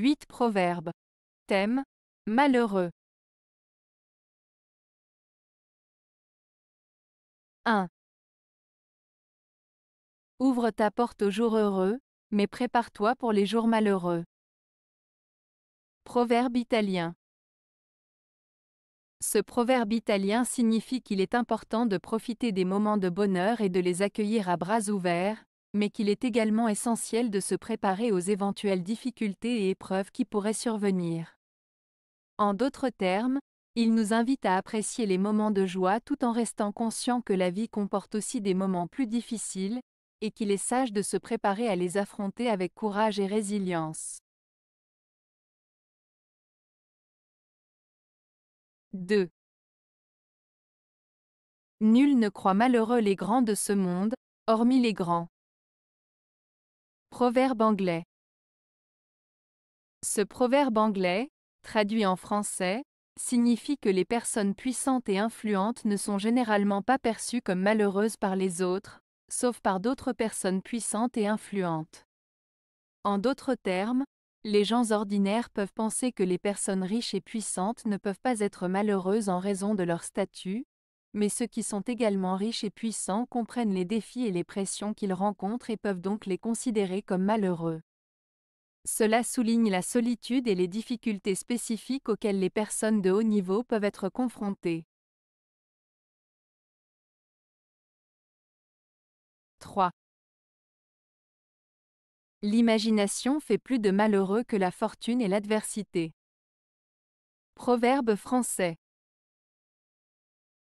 8 Proverbes. Thème Malheureux. 1. Ouvre ta porte aux jours heureux, mais prépare-toi pour les jours malheureux. Proverbe italien. Ce proverbe italien signifie qu'il est important de profiter des moments de bonheur et de les accueillir à bras ouverts, mais qu'il est également essentiel de se préparer aux éventuelles difficultés et épreuves qui pourraient survenir. En d'autres termes, il nous invite à apprécier les moments de joie tout en restant conscient que la vie comporte aussi des moments plus difficiles, et qu'il est sage de se préparer à les affronter avec courage et résilience. 2. Nul ne croit malheureux les grands de ce monde, hormis les grands. Proverbe anglais. Ce proverbe anglais, traduit en français, signifie que les personnes puissantes et influentes ne sont généralement pas perçues comme malheureuses par les autres, sauf par d'autres personnes puissantes et influentes. En d'autres termes, les gens ordinaires peuvent penser que les personnes riches et puissantes ne peuvent pas être malheureuses en raison de leur statut, mais ceux qui sont également riches et puissants comprennent les défis et les pressions qu'ils rencontrent et peuvent donc les considérer comme malheureux. Cela souligne la solitude et les difficultés spécifiques auxquelles les personnes de haut niveau peuvent être confrontées. 3. L'imagination fait plus de malheureux que la fortune et l'adversité. Proverbe français.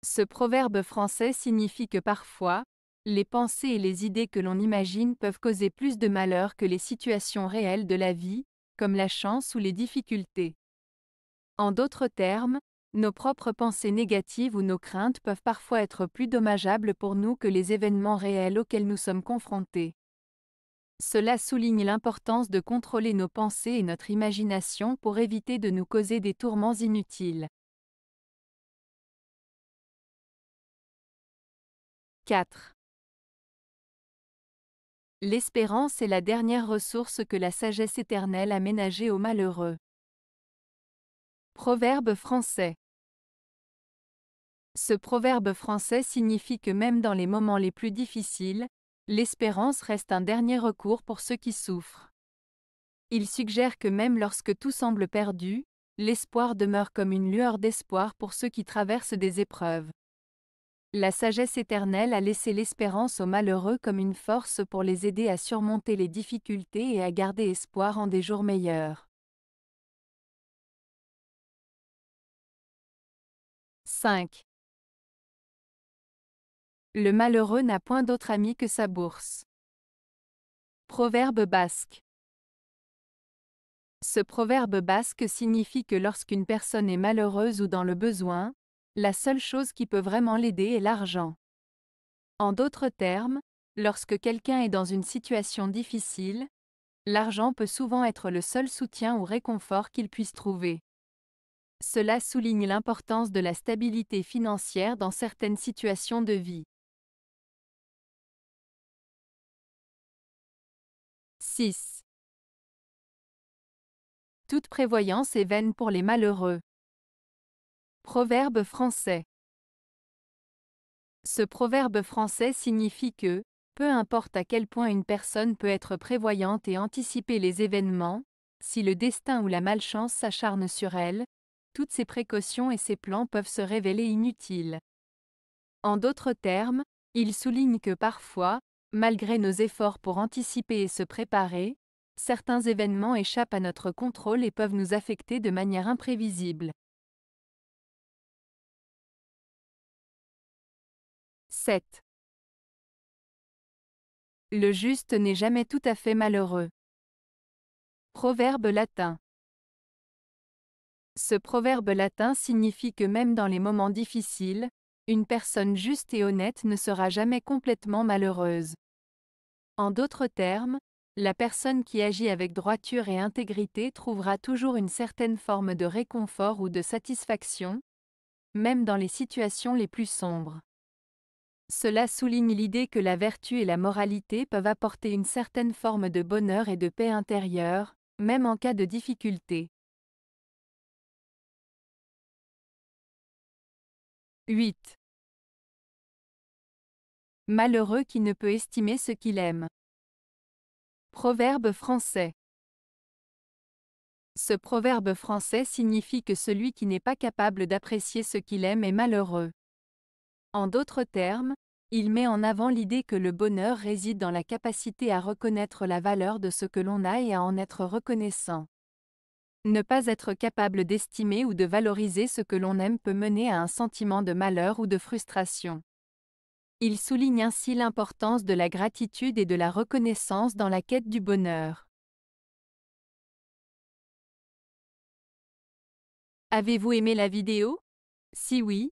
Ce proverbe français signifie que parfois, les pensées et les idées que l'on imagine peuvent causer plus de malheur que les situations réelles de la vie, comme la chance ou les difficultés. En d'autres termes, nos propres pensées négatives ou nos craintes peuvent parfois être plus dommageables pour nous que les événements réels auxquels nous sommes confrontés. Cela souligne l'importance de contrôler nos pensées et notre imagination pour éviter de nous causer des tourments inutiles. 4. L'espérance est la dernière ressource que la sagesse éternelle a ménagée aux malheureux. Proverbe français. Ce proverbe français signifie que même dans les moments les plus difficiles, l'espérance reste un dernier recours pour ceux qui souffrent. Il suggère que même lorsque tout semble perdu, l'espoir demeure comme une lueur d'espoir pour ceux qui traversent des épreuves. La sagesse éternelle a laissé l'espérance aux malheureux comme une force pour les aider à surmonter les difficultés et à garder espoir en des jours meilleurs. 5. Le malheureux n'a point d'autre ami que sa bourse. Proverbe basque. Ce proverbe basque signifie que lorsqu'une personne est malheureuse ou dans le besoin, la seule chose qui peut vraiment l'aider est l'argent. En d'autres termes, lorsque quelqu'un est dans une situation difficile, l'argent peut souvent être le seul soutien ou réconfort qu'il puisse trouver. Cela souligne l'importance de la stabilité financière dans certaines situations de vie. 6. Toute prévoyance est vaine pour les malheureux. Proverbe français. Ce proverbe français signifie que, peu importe à quel point une personne peut être prévoyante et anticiper les événements, si le destin ou la malchance s'acharne sur elle, toutes ses précautions et ses plans peuvent se révéler inutiles. En d'autres termes, il souligne que parfois, malgré nos efforts pour anticiper et se préparer, certains événements échappent à notre contrôle et peuvent nous affecter de manière imprévisible. 7. Le juste n'est jamais tout à fait malheureux. Proverbe latin. Ce proverbe latin signifie que même dans les moments difficiles, une personne juste et honnête ne sera jamais complètement malheureuse. En d'autres termes, la personne qui agit avec droiture et intégrité trouvera toujours une certaine forme de réconfort ou de satisfaction, même dans les situations les plus sombres. Cela souligne l'idée que la vertu et la moralité peuvent apporter une certaine forme de bonheur et de paix intérieure, même en cas de difficulté. 8. Malheureux qui ne peut estimer ce qu'il aime. Proverbe français. Ce proverbe français signifie que celui qui n'est pas capable d'apprécier ce qu'il aime est malheureux. En d'autres termes, il met en avant l'idée que le bonheur réside dans la capacité à reconnaître la valeur de ce que l'on a et à en être reconnaissant. Ne pas être capable d'estimer ou de valoriser ce que l'on aime peut mener à un sentiment de malheur ou de frustration. Il souligne ainsi l'importance de la gratitude et de la reconnaissance dans la quête du bonheur. Avez-vous aimé la vidéo Si oui,